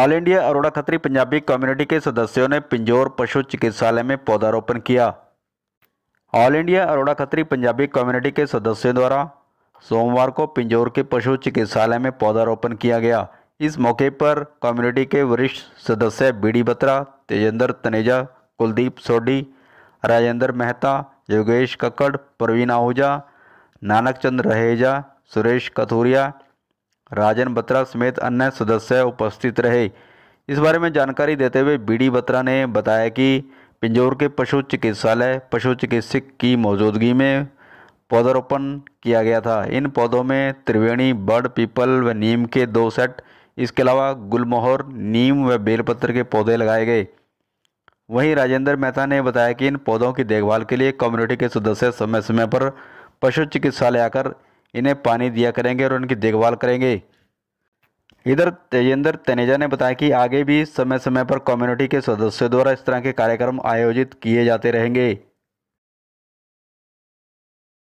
all India Arora Khatri Punjabi community के सदस्यों ने पिंजौर पशु चिकित्सालय में पौधारोपण किया all India Arora Khatri Punjabi community के सदस्यों द्वारा सोमवार को पिंजौर के पशु चिकित्सालय में पौधारोपण किया गया इस मौके पर कम्युनिटी के वरिष्ठ सदस्य बीडी बत्रा तेजेंद्र तनेजा कुलदीप सोडी राजेंद्र मेहता योगेश कक्कड़ प्रवीण आहूजा नानक चंद रहेजा सुरेश कथूरिया राजन बत्रा समेत अन्य सदस्य उपस्थित रहे इस बारे में जानकारी देते हुए बीडी बत्रा ने बताया कि पिंजौर के पशु चिकित्सालय पशु चिकित्सक की मौजूदगी में पौधारोपण किया गया था इन पौधों में त्रिवेणी बर्ड पीपल व नीम के दो सेट इसके अलावा गुलमोहर नीम व बेलपत्र के पौधे लगाए गए वहीं राजेंद्र मेहता ने बताया कि इन पौधों की देखभाल के लिए कम्युनिटी के सदस्य समय समय पर पशु चिकित्सालय आकर इन्हें पानी दिया करेंगे और उनकी देखभाल करेंगे इधर तेजेंद्र तनेजा ने बताया कि आगे भी समय समय पर कम्युनिटी के सदस्यों द्वारा इस तरह के कार्यक्रम आयोजित किए जाते रहेंगे